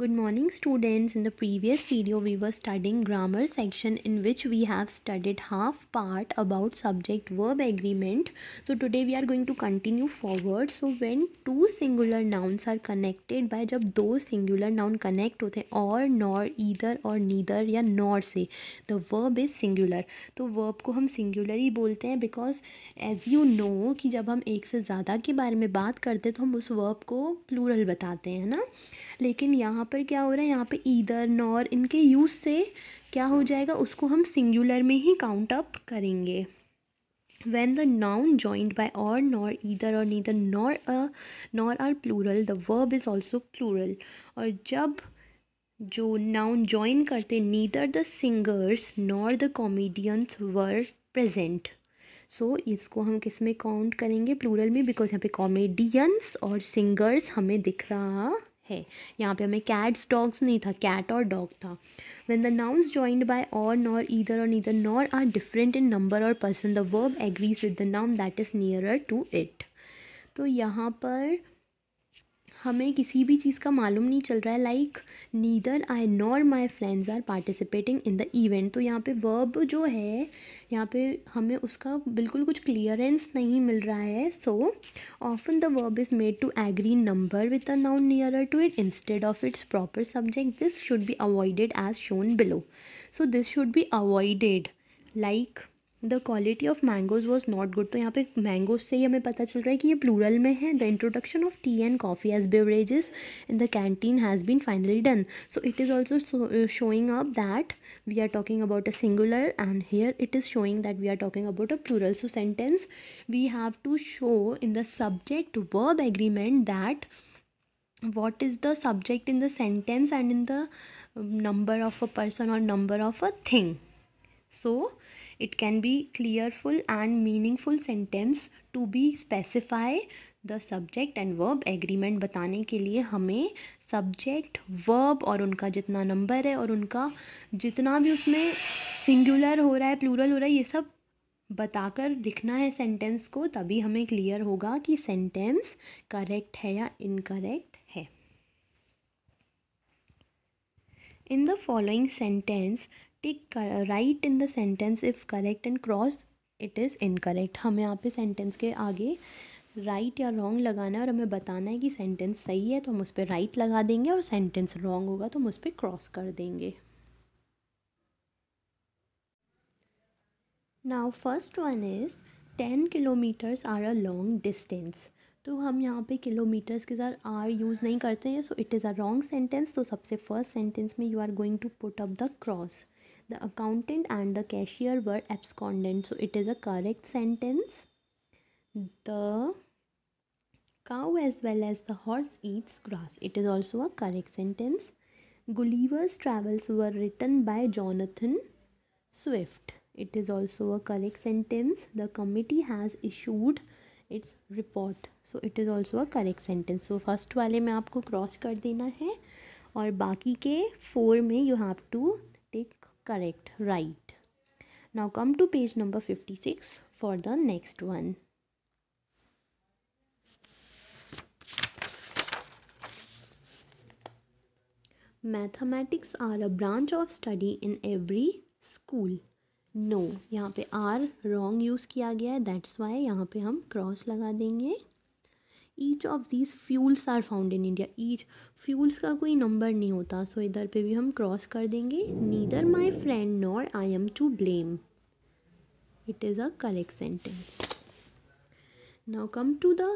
Good morning students. In the previous video we were studying grammar section in which we have studied half part about subject verb agreement. So today we are going to continue forward. So when two singular nouns are connected by जब दो singular noun connect होते हैं or nor either or neither या nor से the verb is singular. तो verb को हम singular ही बोलते हैं because as you know कि जब हम एक से ज़्यादा के बारे में बात करते हैं तो हम उस verb को plural बताते हैं ना लेकिन यहाँ पर क्या हो रहा है यहाँ पे ईदर नॉर इनके यूज़ से क्या हो जाएगा उसको हम सिंगुलर में ही काउंट अप करेंगे when the noun joined by or nor either or neither nor a nor are plural the verb is also plural और जब जो noun join करते neither the singers nor the comedians were present so so, इसको हम किस में count करेंगे plural में बिकॉज यहाँ पे कॉमेडियंस और सिंगर्स हमें दिख रहा है यहाँ पे हमें कैट्स डॉग्स नहीं था कैट और डॉग था when the nouns joined by or nor either or neither nor are different in number or person the verb agrees with the noun that is nearer to it तो यहाँ पर हमें किसी भी चीज़ का मालूम नहीं चल रहा है like neither I nor my friends are participating in the event तो यहाँ पे वर्ब जो है यहाँ पे हमें उसका बिल्कुल कुछ क्लियरेंस नहीं मिल रहा है so often the verb is made to agree number with a noun nearer to it instead of its proper subject this should be avoided as shown below so this should be avoided like the quality of mangoes was not good तो यहाँ पे mangoes से ही हमें पता चल रहा है कि ये प्लूरल में है the introduction of tea and coffee as beverages in the canteen has been finally done so it is also showing up that we are talking about a singular and here it is showing that we are talking about a plural so sentence we have to show in the subject verb agreement that what is the subject in the sentence and in the number of a person or number of a thing so it can be clearful and meaningful sentence to be specify the subject and verb agreement बताने के लिए हमें subject verb और उनका जितना number है और उनका जितना भी उसमें singular हो रहा है plural हो रहा है ये सब बताकर लिखना है सेंटेंस को तभी हमें क्लियर होगा कि सेंटेंस करेक्ट है या इनकरेक्ट है in the following sentence tick right in the sentence if correct and cross it is incorrect हमें यहाँ पे सेंटेंस के आगे राइट right या रॉन्ग लगाना है और हमें बताना है कि सेंटेंस सही है तो हम उस पर राइट right लगा देंगे और सेंटेंस रॉन्ग होगा तो हम उस पर क्रॉस कर देंगे now first one is ten kilometres are a long distance तो हम यहाँ पे किलोमीटर्स के साथ आर यूज़ नहीं करते हैं so it is a wrong sentence तो सबसे फर्स्ट सेंटेंस में you are going to put up the cross The accountant and the cashier were absconded. So it is a correct sentence. The cow as well as the horse eats grass. It is also a correct sentence. Gulliver's Travels were written by Jonathan Swift. It is also a correct sentence. The committee has issued its report so it is also a correct sentence so first first वाले में cross cross कर hai, है baki ke four four you have to. correct right now come to page number 56 for the next one mathematics are a branch of study in every school no यहाँ पे are wrong use किया गया है that's why यहाँ पे हम cross लगा देंगे each of these fuels are found in India each fuels का कोई नंबर नहीं होता सो इधर पे भी हम क्रॉस कर देंगे neither my friend nor I am to blame it is a correct sentence now come to the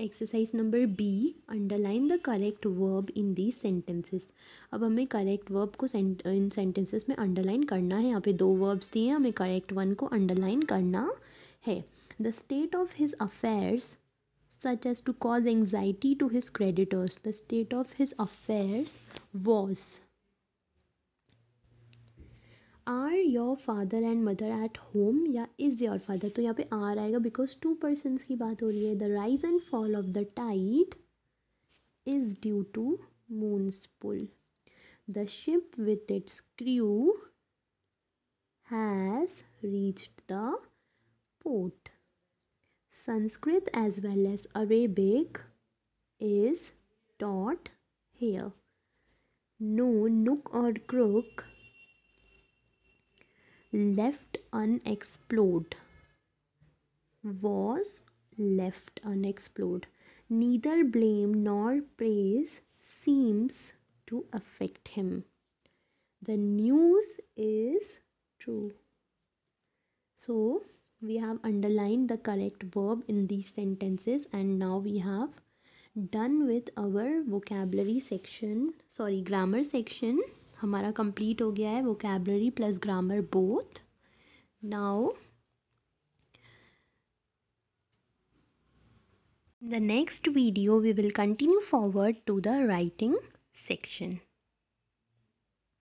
exercise number B underline the correct verb in these sentences अब हमें करेक्ट वर्ब को इन सेंटेंसेस में underline करना है यहाँ पे दो verbs दिए हैं हमें करेक्ट वन को अंडरलाइन करना है the state of his affairs such as to cause anxiety to his creditors. The state of his affairs was Are your father and mother at home? Yeah, is your father? So, here R because two persons ki baat ho The rise and fall of the tide is due to moon's pull. The ship with its crew has reached the port. Sanskrit as well as Arabic is taught here. No nook or crook left unexplored was left unexplored. Neither blame nor praise seems to affect him. The news is true. So, we have underlined the correct verb in these sentences and now we have done with our vocabulary section sorry grammar section हमारा complete हो गया है vocabulary plus grammar both now in the next video we will continue forward to the writing section